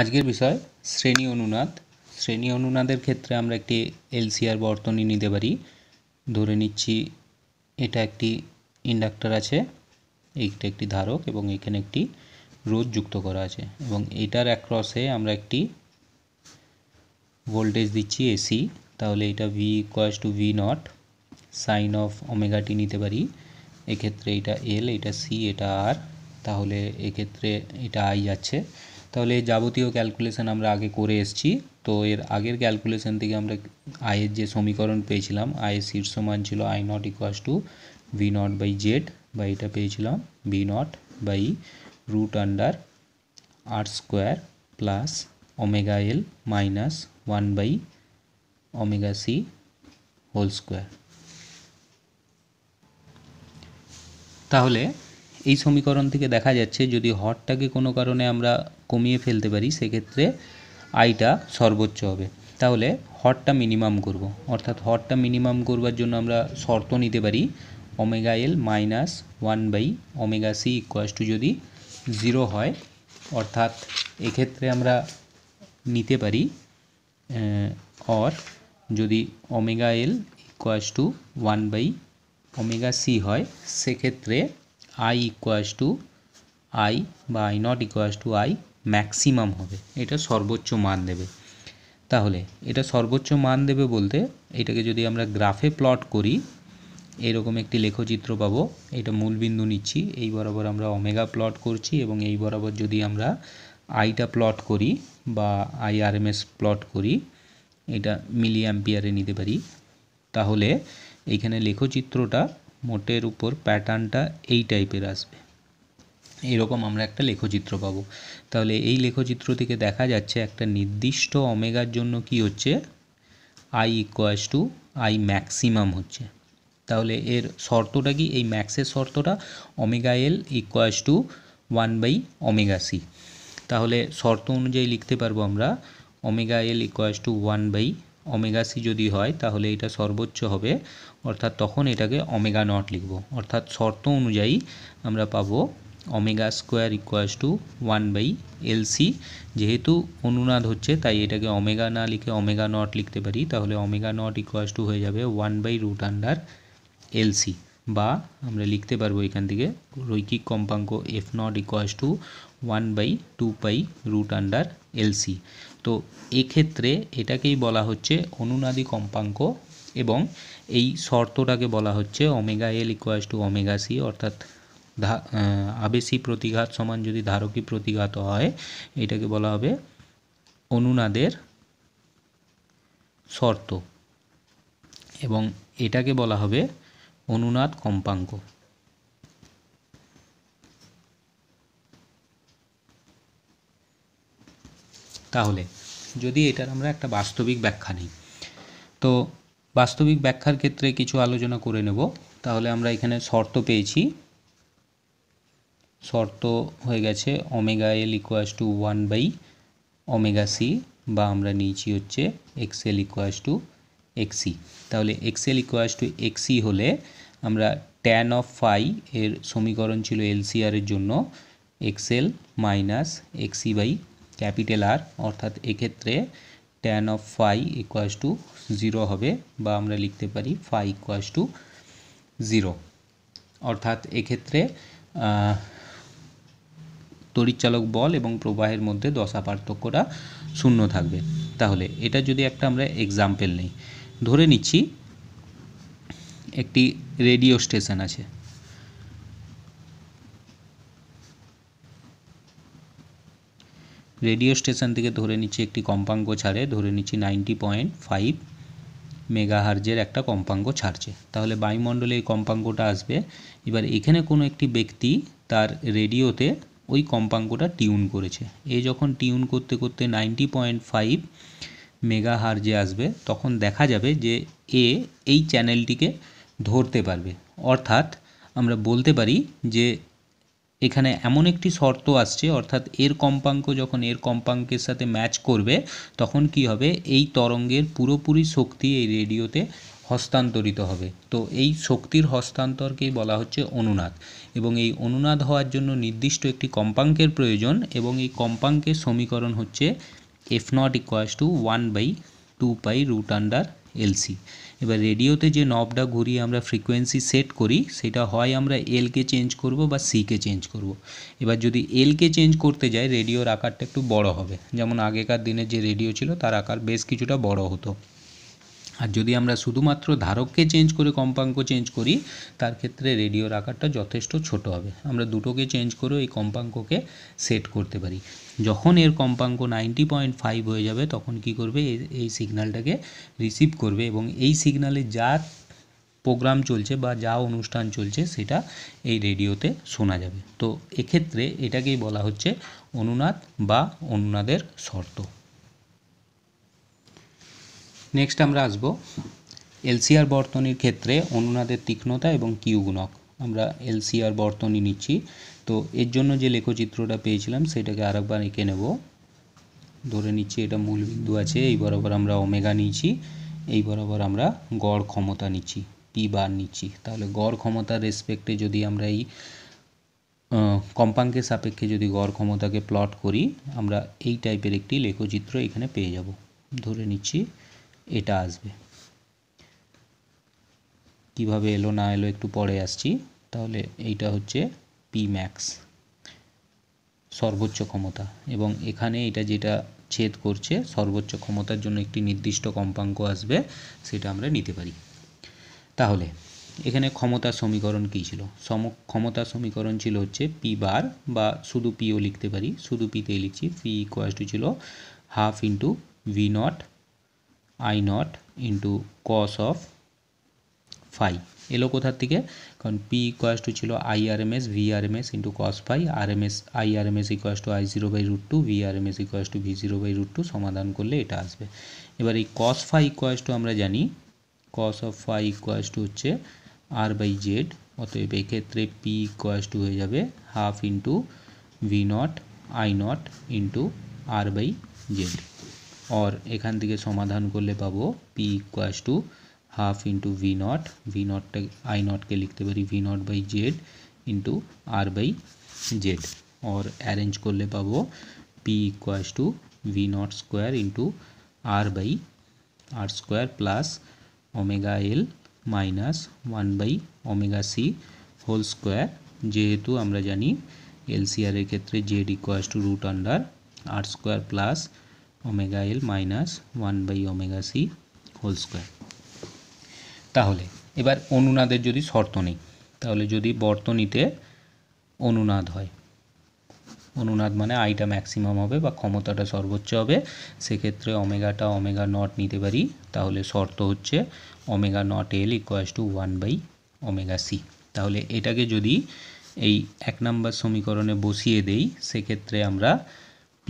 আজকের বিষয় শ্রেণী অনুনাদ শ্রেণী অনুনাদের ক্ষেত্রে আমরা একটি এলসিআর বর্তনী নিতে পারি ধরে নিচ্ছি এটা একটি ইন্ডাক্টর আছে এইটা একটি ধারক এবং এখানে একটি রোধ যুক্ত করা আছে এবং এটার অ্যাক্রসে আমরা একটি ভোল্টেজ দিচ্ছি এসি তাহলে এটা V equals to V not sine of ওমেগাটি নিতে পারি এক্ষেত্রে এটা এল এটা সি এটা আর তাহলে এক্ষেত্রে এটা আই যাচ্ছে তাহলে যাবতীয় ক্যালকুলেশন আমরা আগে করে এসেছি তো এর আগের ক্যালকুলেশন থেকে আমরা আয়ের যে সমীকরণ পেয়েছিলাম আয়ের শীর্ষ মান ছিল I not equals to V not by Z বা এটা পেয়েছিলাম V not by root under R square plus omega L minus one by omega C whole square তাহলে এই সমীকরণ থেকে দেখা যাচ্ছে যদি হরটাকে কোনো কারণে আমরা কমিয়ে ফেলতে পারি সেক্ষেত্রে আইটা সর্বোচ্চ হবে তাহলে হরটা মিনিমাম করব। অর্থাৎ হরটা মিনিমাম করবার জন্য আমরা শর্ত নিতে পারি omega L minus one by omega C equals to যদি জিরো হয় অর্থাৎ এক্ষেত্রে আমরা নিতে পারি অর যদি omega L equals to one by omega C হয় সেক্ষেত্রে আই ইকুয়াস টু আই বা I not equals to I maximum হবে এটা সর্বোচ্চ মান দেবে তাহলে এটা সর্বোচ্চ মান দেবে বলতে এটাকে যদি আমরা গ্রাফে প্লট করি এরকম একটি লেখচিত্র পাবো এটা মূলবিন্দু নিচ্ছি এই বরাবর আমরা অমেগা প্লট করছি এবং এই বরাবর যদি আমরা আইটা প্লট করি বা আই আইআরএমএস প্লট করি এটা মিলি অ্যাম্পিয়ারে নিতে পারি তাহলে এইখানে লেখচিত্রটা মোটের উপর প্যাটার্নটা এই টাইপের আসবে এরকম আমরা একটা লেখচিত্র পাবো তাহলে এই লেখচিত্র থেকে দেখা যাচ্ছে একটা নির্দিষ্ট অমেগার জন্য কি হচ্ছে I equals to I maximum হচ্ছে তাহলে এর শর্তটা কি এই ম্যাক্সের শর্তটা omega L equals to one by omega C তাহলে শর্ত অনুযায়ী লিখতে পারবো আমরা omega L equals to one by omega C যদি হয় তাহলে এটা সর্বোচ্চ হবে অর্থাৎ তখন এটাকে অমেগা নট লিখব অর্থাৎ শর্ত অনুযায়ী আমরা পাবো omega square equals to one by LC যেহেতু অনুনাদ হচ্ছে তাই এটাকে অমেগা না লিখে অমেগা নট লিখতে পারি তাহলে অমেগা নট ইকুয়াস টু হয়ে যাবে one by root under LC বা আমরা লিখতে পারবো এখান থেকে রৈখিক কম্পাঙ্ক F not equals to one by two pi root under LC তো এক্ষেত্রে এটাকেই বলা হচ্ছে অনুনাদি কম্পাঙ্ক এবং এই শর্তটাকে বলা হচ্ছে omega L equals to omega C অর্থাৎ আবেশি প্রতিঘাত সমান যদি ধারকী প্রতিঘাত হয় এটাকে বলা হবে অনুনাদের শর্ত এবং এটাকে বলা হবে অনুনাদ কম্পাঙ্ক তাহলে যদি এটার আমরা একটা বাস্তবিক ব্যাখ্যা নিই তো বাস্তবিক ব্যাখ্যার ক্ষেত্রে কিছু আলোচনা করে নেব তাহলে আমরা এখানে শর্ত পেয়েছি শর্ত হয়ে গেছে omega L equals to one by omega C বা আমরা নিয়েছি হচ্ছে এক্সএল ইকুয়াস টু এক্সি তাহলে এক্সএল ইকুয়াস টু এক্সি হলে আমরা ট্যান অফ ফাই এর সমীকরণ ছিল এলসিআরের জন্য XL minus XC by capital R অর্থাৎ এক্ষেত্রে tan of phi equals to zero হবে বা আমরা লিখতে পারি ফাই ইকুয়াস টু জিরো অর্থাৎ এক্ষেত্রে তড়িৎচালক বল এবং প্রবাহের মধ্যে দশা পার্থক্যটা শূন্য থাকবে তাহলে এটা যদি একটা আমরা এক্সাম্পেল নিই ধরে নিচ্ছি একটি রেডিও স্টেশন আছে রেডিও স্টেশন থেকে ধরে নিচ্ছি একটি কম্পাঙ্ক ছাড়ে ধরে নিচ্ছি নাইনটি পয়েন্ট ফাইভ মেগাহার্জের একটা কম্পাঙ্ক ছাড়ছে তাহলে বায়ুমণ্ডলে এই কম্পাঙ্কটা আসবে এবার এখানে কোনো একটি ব্যক্তি তার রেডিওতে ওই কম্পাঙ্কটা টিউন করেছে এ যখন টিউন করতে করতে নাইনটি পয়েন্ট ফাইভ মেগাহার্জে আসবে তখন দেখা যাবে যে এ এই চ্যানেলটিকে ধরতে পারবে অর্থাৎ আমরা বলতে পারি যে এখানে এমন একটি শর্ত আসছে অর্থাৎ এর কম্পাঙ্ক যখন এর কম্পাঙ্কের সাথে ম্যাচ করবে তখন কি হবে এই তরঙ্গের পুরোপুরি শক্তি এই রেডিওতে হস্তান্তরিত হবে তো এই শক্তির হস্তান্তরকেই বলা হচ্ছে অনুনাদ এবং এই অনুনাদ হওয়ার জন্য নির্দিষ্ট একটি কম্পাঙ্কের প্রয়োজন এবং এই কম্পাঙ্কের সমীকরণ হচ্ছে F not equals to one by two pi root under LC এবার রেডিওতে যে নবটা ঘুরিয়ে আমরা ফ্রিকোয়েন্সি সেট করি সেটা হয় আমরা এলকে চেঞ্জ করব বা সিকে চেঞ্জ করব। এবার যদি এলকে চেঞ্জ করতে যাই রেডিওর আকারটা একটু বড় হবে যেমন আগেকার দিনে যে রেডিও ছিল তার আকার বেশ কিছুটা বড় হতো আর যদি আমরা শুধুমাত্র ধারককে চেঞ্জ করে কম্পাঙ্ক চেঞ্জ করি তার ক্ষেত্রে রেডিওর আকারটা যথেষ্ট ছোট হবে আমরা দুটোকে চেঞ্জ করে এই কম্পাঙ্ককে সেট করতে পারি যখন এর কম্পাঙ্ক নাইনটি পয়েন্ট ফাইভ হয়ে যাবে তখন কি করবে এই সিগন্যালটাকে রিসিভ করবে এবং এই সিগন্যালে যা প্রোগ্রাম চলছে বা যা অনুষ্ঠান চলছে সেটা এই রেডিওতে শোনা যাবে তো এক্ষেত্রে এটাকেই বলা হচ্ছে অনুনাদ বা অনুনাদের শর্ত নেক্সট আমরা আসব এলসিআর বর্তনীর ক্ষেত্রে অনুনাদের তীক্ষ্ণতা এবং কিউ গুণক আমরা এলসিআর বর্তনী নিচ্ছি তো এর জন্য যে লেখচিত্রটা পেয়েছিলাম সেটাকে আরেকবার এঁকে নেব ধরে নিচ্ছি এটা মূল বিন্দু আছে এই বরাবর আমরা ওমেগা নিয়েছি এই বরাবর আমরা গড় ক্ষমতা নিচ্ছি পি বার নিচ্ছি তাহলে গড় ক্ষমতার রেসপেক্টে যদি আমরা এই কম্পাঙ্কের সাপেক্ষে যদি গড় ক্ষমতাকে প্লট করি আমরা এই টাইপের একটি লেখচিত্র এখানে পেয়ে যাব ধরে নিচ্ছি এটা আসবে কিভাবে এলো না এলো একটু পরে আসছি তাহলে এইটা হচ্ছে পি ম্যাক্স সর্বোচ্চ ক্ষমতা এবং এখানে এটা যেটা ছেদ করছে সর্বোচ্চ ক্ষমতার জন্য একটি নির্দিষ্ট কম্পাঙ্ক আসবে সেটা আমরা নিতে পারি তাহলে এখানে ক্ষমতা সমীকরণ কী ছিল সম ক্ষমতা সমীকরণ ছিল হচ্ছে পি বার বা শুধু পিও লিখতে পারি শুধু পিতেই লিখছি পি ইকোয়াস টু ছিল half into V not I not into cos of phi এলো কোথার থেকে কারণ পি ইকোয়াস টু ছিল I R M S V R M S into cos phi R M S I R M S equals to I zero by root two V R M S equals to V zero by root two সমাধান করলে এটা আসবে এবার এই cos phi equals to আমরা জানি cos of phi equals to হচ্ছে R by Z অতএব এক্ষেত্রে পি ইকোয়াস টু হয়ে যাবে half into V not I not into R by Z और एखान समाधान कर ले पा P equals to half into V not भि नट आई नट के लिखते परि भि नट बेड इंटू आर बेड और अरेंज कर ले पा P equals to V not square into R by square plus omega L minus one by omega C whole square जेहेतु हमें जानी एल सी आर क्षेत्र में Z equals to root under R square plus omega L minus one by omega C whole square তাহলে এবার অনুনাদের যদি শর্ত নেই তাহলে যদি বর্তনীতে অনুনাদ হয় অনুনাদ মানে আইটা ম্যাক্সিমাম হবে বা ক্ষমতাটা সর্বোচ্চ হবে সেক্ষেত্রে অমেগাটা অমেগা নট নিতে পারি তাহলে শর্ত হচ্ছে omega not L equals to one by omega C তাহলে এটাকে যদি এই এক নম্বর সমীকরণে বসিয়ে দেই সেক্ষেত্রে আমরা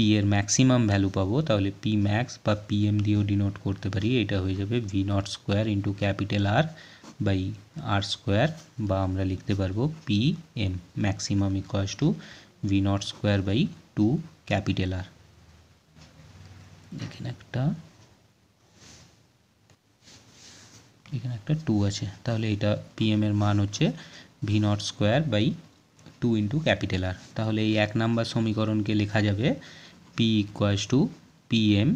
পি এর ম্যাক্সিমাম ভ্যালু পাবো তাহলে পি ম্যাক্স বা পি এম দিয়েও ডিনোট করতে পারি এটা হয়ে যাবে V not square into capital R by R square বা আমরা লিখতে পারবো P M maximum equals to V not square by two capital R এখানে একটা এখানে একটা টু আছে তাহলে এটা পিএম এর মান হচ্ছে V not square by two into capital R তাহলে এই এক নাম্বার সমীকরণকে লেখা যাবে P equals to Pm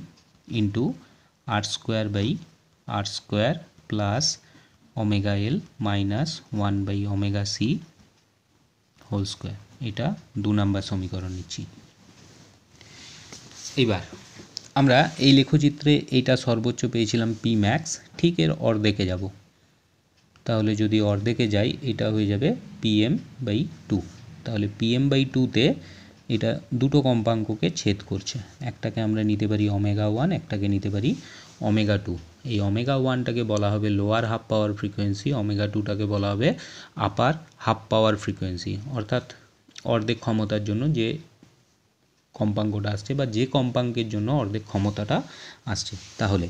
into r square by r square plus omega L minus 1 by omega C whole square এটা দু নাম্বার সমীকরণ নিচ্ছি এবার আমরা এই লেখচিত্রে এটা সর্বোচ্চ পেয়েছিলাম পি ম্যাক্স ঠিক এর অর্ধেকে যাব তাহলে যদি অর্ধেকে যাই এটা হয়ে যাবে পিএম বাই টু তাহলে পিএম বাই টুতে এটা দুটো কম্পাঙ্ককে ছেদ করছে একটাকে আমরা নিতে পারি অমেগা ওয়ান একটাকে নিতে পারি অমেগা টু এই অমেগা ওয়ানটাকে বলা হবে lower half power frequency omega টুটাকে বলা হবে আপার হাফ পাওয়ার ফ্রিকোয়েন্সি অর্থাৎ অর্ধেক ক্ষমতার জন্য যে কম্পাঙ্কটা আসছে বা যে কম্পাঙ্কের জন্য অর্ধেক ক্ষমতাটা আসছে তাহলে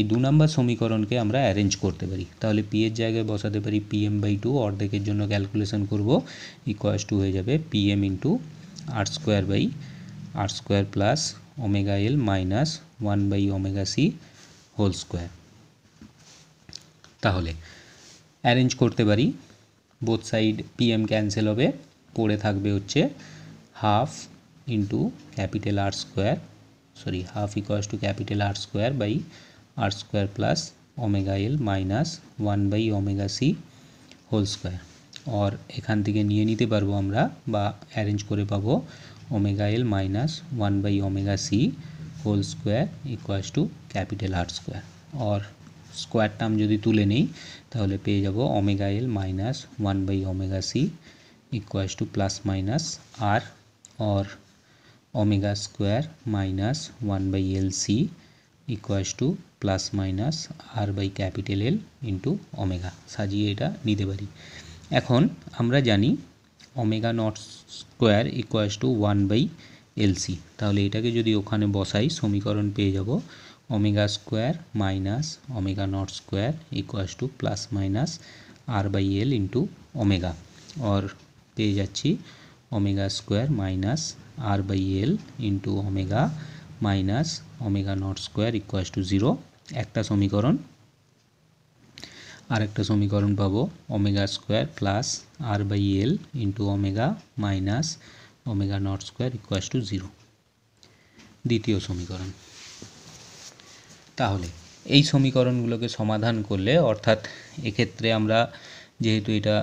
এই দু নম্বর সমীকরণকে আমরা অ্যারেঞ্জ করতে পারি তাহলে পি এর জায়গায় বসাতে পারি পি এম বাই টু অর্ধেকের জন্য ক্যালকুলেশন করবো ইকোয়াস টু হয়ে যাবে P M into R square by R square plus omega L minus one by omega C whole square তাহলে অ্যারেঞ্জ করতে পারি বোথ সাইড পিএম ক্যান্সেল হবে পড়ে থাকবে হচ্ছে half into capital R square sorry half equals to capital R square by R square plus omega L minus one by omega C whole square और एक한 دیگه নিয়ে নিতে পারবো আমরা বা अरेंज कर এবো omega l - 1 / omega c whole square equal to capital r square আর স্কয়ার টার্ম যদি তুলে নেই তাহলে পেয়ে যাব omega l - 1 / omega c equal to plus minus r আর omega square - 1 / lc equal to plus minus r / capital l * omega সাজিয়ে এটা নিতে পারি এখন আমরা জানি omega not square equals to one by LC তাহলে এটাকে যদি ওখানে বসাই সমীকরণ পেয়ে যাব omega square minus omega not square equals to plus minus R by L into omega or পেয়ে যাচ্ছি omega square minus R by L into omega minus omega not square equals to zero একটা সমীকরণ আরেকটা সমীকরণ পাবো omega square plus R by L into omega minus omega not square equals to zero দ্বিতীয় সমীকরণ তাহলে এই সমীকরণগুলোকে সমাধান করলে অর্থাৎ এক্ষেত্রে আমরা যেহেতু এটা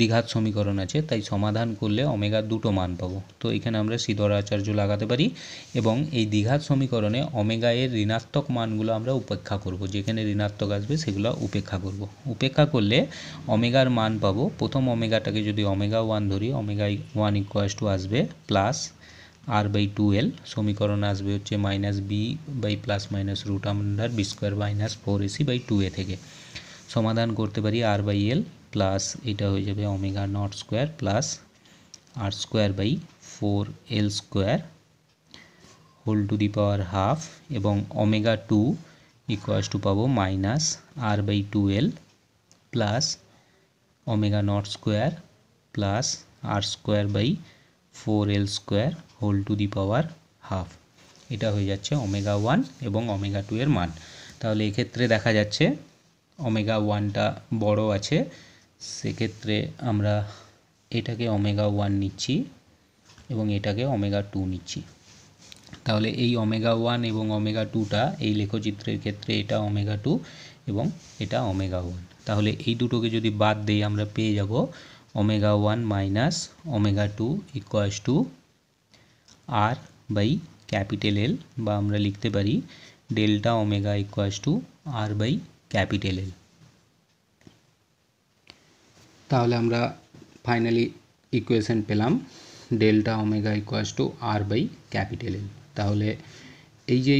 দ্বিঘাত সমীকরণ আছে তাই সমাধান করলে অমেগা দুটো মান পাবো তো এখানে আমরা আচার্য লাগাতে পারি এবং এই দ্বিঘাত সমীকরণে অমেগা এর ঋণাত্মক মানগুলো আমরা উপেক্ষা করব যেখানে ঋণাত্মক আসবে সেগুলো উপেক্ষা করব উপেক্ষা করলে অমেগার মান পাবো প্রথম অমেগাটাকে যদি অমেগা ওয়ান ধরি অমেগা ওয়ান ইকুয়াস টু আসবে plus R by two L সমীকরণ আসবে হচ্ছে minus B by plus minus root under B square minus four AC by two A থেকে সমাধান করতে পারি আর বাই এল প্লাস এটা হয়ে যাবে omega not square plus R square by four L square whole to the power half এবং omega two equals to পাবো minus R by two L plus omega not square plus R square by four L square whole to the power half এটা হয়ে যাচ্ছে omega one এবং omega two এর মান তাহলে এক্ষেত্রে দেখা যাচ্ছে অমেগা ওয়ানটা বড় আছে সেক্ষেত্রে আমরা এটাকে ওমেগা ওয়ান নিচ্ছি এবং এটাকে অমেগা টু নিচ্ছি তাহলে এই অমেগা ওয়ান এবং অমেগা টুটা এই লেখচিত্রের ক্ষেত্রে এটা ওমেগা টু এবং এটা অমেগা ওয়ান তাহলে এই দুটোকে যদি বাদ দিই আমরা পেয়ে যাব omega one minus omega two equals to R by capital L বা আমরা লিখতে পারি delta omega equals to R by capital L তাহলে আমরা ফাইনালি ইকুয়েশন পেলাম delta omega equals to R by capital L তাহলে এই যে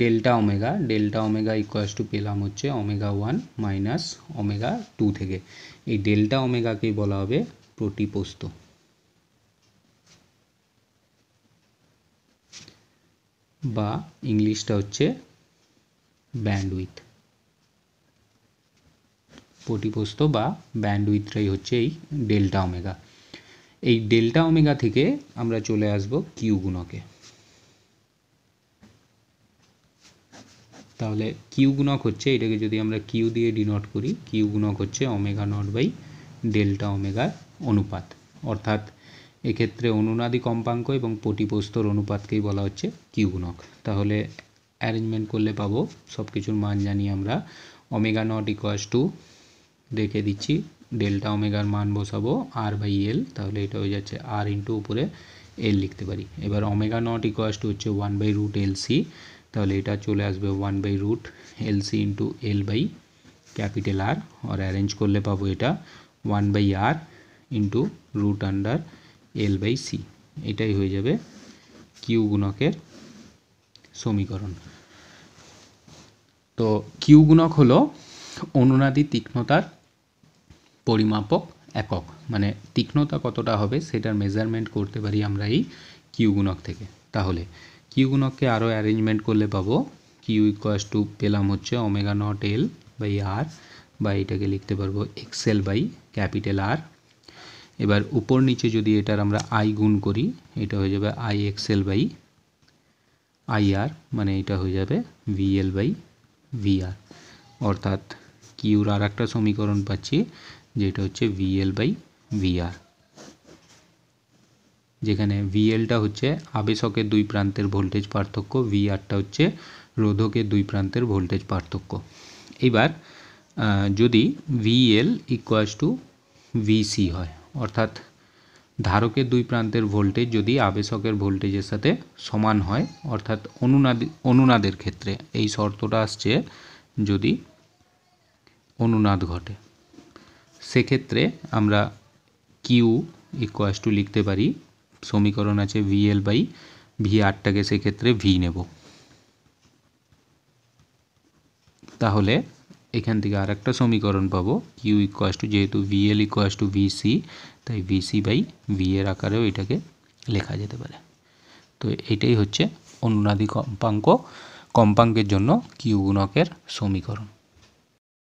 delta omega delta omega equals to পেলাম হচ্ছে omega one minus omega two থেকে এই ডেল্টা ওমেগাকে বলা হবে প্রতিপোস্ত বা ইংলিশটা হচ্ছে ব্যান্ডউইথ প্রতিপ্রস্থ বা ব্যান্ড উইথটাই হচ্ছে এই ডেল্টা ওমেগা এই ডেল্টা ওমেগা থেকে আমরা চলে আসব কিউ গুণকে তাহলে কিউ গুণক হচ্ছে এটাকে যদি আমরা কিউ দিয়ে ডিনোট করি কিউ গুণক হচ্ছে ওমেগা নট বাই ডেল্টা ওমেগার অনুপাত অর্থাৎ এক্ষেত্রে অনুনাদি কম্পাঙ্ক এবং পটিপোস্তর অনুপাতকেই বলা হচ্ছে কিউ গুণক তাহলে অ্যারেঞ্জমেন্ট করলে পাবো সব কিছুর মান জানি আমরা ওমেগা নট ইকোয়াস টু দেখে দিচ্ছি ডেল্টা ওমেগার মান বসাবো আর বাই এল তাহলে এটা হয়ে যাচ্ছে আর ইন্টু উপরে এল লিখতে পারি এবার ওমেগা নট ইকোয়াস হচ্ছে one by root L C তাহলে এটা চলে আসবে one by root L C into L by capital R আর অ্যারেঞ্জ করলে পাবো এটা one by R into root under L by C এটাই হয়ে যাবে কিউ গুণকের সমীকরণ তো কিউ গুণক হলো অনুনাদি তীক্ষ্ণতার পরিমাপক একক মানে তীক্ষ্ণতা কতটা হবে সেটার মেজারমেন্ট করতে পারি আমরা এই কিউ গুণক থেকে তাহলে কিউ গুণককে আরও অ্যারেঞ্জমেন্ট করলে পাবো কিউ ইকোয়াস টু পেলাম হচ্ছে omega not L by R বা এটাকে লিখতে পারবো এক্সেল বাই ক্যাপিটাল আর এবার উপর নিচে যদি এটার আমরা আই গুণ করি এটা হয়ে যাবে I XL by I R মানে এটা হয়ে যাবে ভিএল বাই ভিআর অর্থাৎ কিউর আর একটা সমীকরণ পাচ্ছি যেটা হচ্ছে ভিএল বাই ভিআর যেখানে ভিএলটা হচ্ছে আবেশকের দুই প্রান্তের ভোল্টেজ পার্থক্য ভিআরটা হচ্ছে রোধকের দুই প্রান্তের ভোল্টেজ পার্থক্য এবার যদি ভিএল ইকুয়াস টু ভিসি হয় অর্থাৎ ধারকের দুই প্রান্তের ভোল্টেজ যদি আবেশকের ভোল্টেজের সাথে সমান হয় অর্থাৎ অনুনাদ অনুনাদের ক্ষেত্রে এই শর্তটা আসছে যদি অনুনাদ ঘটে সেক্ষেত্রে আমরা কিউ ইকুয়াস টু লিখতে পারি সমীকরণ আছে ভিএল বাই ভি আরটাকে সেক্ষেত্রে ভি নেব তাহলে এখান থেকে আর একটা সমীকরণ পাবো কিউ ইকুয়াস টু যেহেতু ভিএল ইকুয়াস টু ভিসি তাই ভিসি বাই ভি এর আকারেও এটাকে লেখা যেতে পারে তো এটাই হচ্ছে অনুনাদি কম্পাঙ্ক কম্পাঙ্কের জন্য কিউ গুণকের সমীকরণ